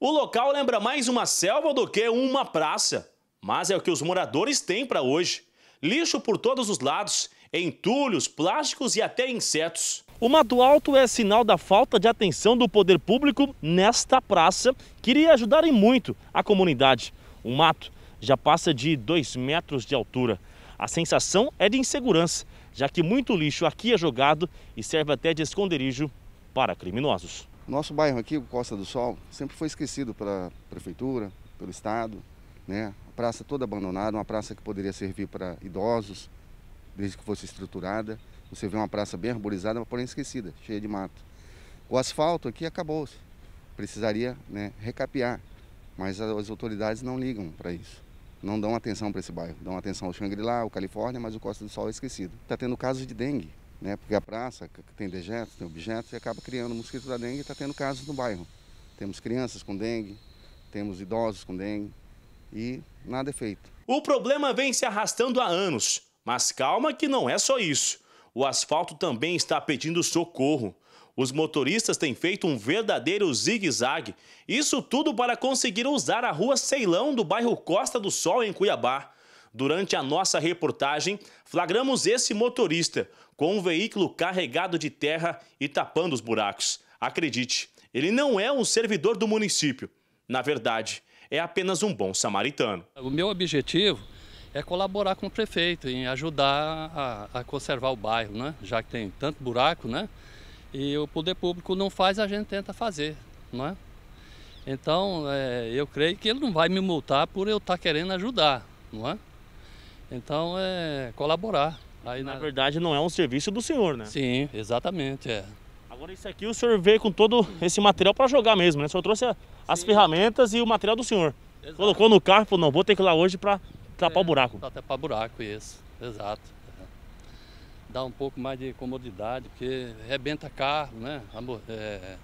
O local lembra mais uma selva do que uma praça, mas é o que os moradores têm para hoje. Lixo por todos os lados, entulhos, plásticos e até insetos. O Mato Alto é sinal da falta de atenção do poder público nesta praça, que iria ajudar em muito a comunidade. O mato já passa de 2 metros de altura. A sensação é de insegurança, já que muito lixo aqui é jogado e serve até de esconderijo para criminosos. Nosso bairro aqui, o Costa do Sol, sempre foi esquecido pela prefeitura, pelo Estado, né? A praça toda abandonada, uma praça que poderia servir para idosos, desde que fosse estruturada. Você vê uma praça bem arborizada, porém esquecida, cheia de mato. O asfalto aqui acabou precisaria né, recapear, mas as autoridades não ligam para isso. Não dão atenção para esse bairro, dão atenção ao Xangri-Lá, ao Califórnia, mas o Costa do Sol é esquecido. Está tendo casos de dengue, né? Porque a praça tem dejetos, tem objetos e acaba criando mosquito da dengue e está tendo casos no bairro. Temos crianças com dengue, temos idosos com dengue e nada é feito. O problema vem se arrastando há anos, mas calma que não é só isso. O asfalto também está pedindo socorro. Os motoristas têm feito um verdadeiro zigue-zague. Isso tudo para conseguir usar a rua Ceilão do bairro Costa do Sol, em Cuiabá. Durante a nossa reportagem, flagramos esse motorista com um veículo carregado de terra e tapando os buracos. Acredite, ele não é um servidor do município. Na verdade, é apenas um bom samaritano. O meu objetivo é colaborar com o prefeito em ajudar a, a conservar o bairro, né? já que tem tanto buraco, né? e o poder público não faz, a gente tenta fazer. Não é? Então, é, eu creio que ele não vai me multar por eu estar tá querendo ajudar. Não é? Então é colaborar. Aí na, na verdade não é um serviço do senhor, né? Sim, exatamente, é. Agora isso aqui o senhor veio com todo esse material para jogar mesmo, né? O senhor trouxe a, as ferramentas e o material do senhor. Exato. Colocou no carro e falou, não, vou ter que ir lá hoje para tapar é, o buraco. Para tapar buraco, isso, exato. É. Dá um pouco mais de comodidade, porque rebenta carro, né? É,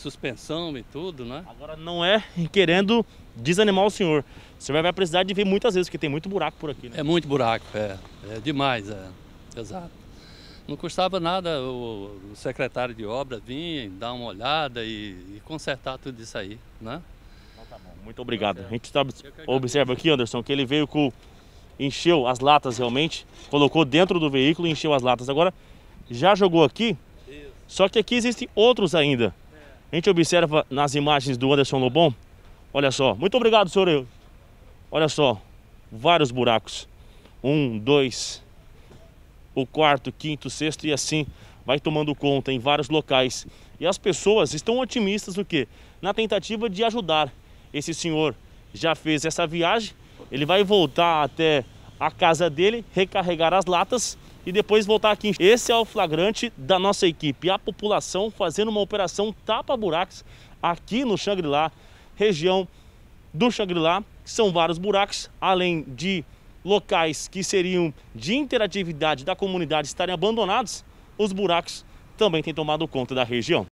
suspensão e tudo, né? Agora não é querendo desanimar o senhor. O senhor vai precisar de vir muitas vezes, porque tem muito buraco por aqui, né? É muito buraco, é. É demais, é. Exato. Não custava nada o secretário de obra vir, dar uma olhada e, e consertar tudo isso aí, né? Então, tá bom. Muito obrigado. Tá A gente tá, observa aqui, Anderson, que ele veio com... Encheu as latas realmente, colocou dentro do veículo e encheu as latas. Agora, já jogou aqui, só que aqui existem outros ainda. A gente observa nas imagens do Anderson Lobon, olha só. Muito obrigado, senhor. Olha só, vários buracos. Um, dois, o quarto, quinto, sexto e assim vai tomando conta em vários locais. E as pessoas estão otimistas no quê? Na tentativa de ajudar. Esse senhor já fez essa viagem, ele vai voltar até a casa dele, recarregar as latas e depois voltar aqui. Esse é o flagrante da nossa equipe, a população fazendo uma operação tapa-buracos aqui no Xangri-Lá, região do Xangri-Lá, são vários buracos, além de locais que seriam de interatividade da comunidade estarem abandonados, os buracos também têm tomado conta da região.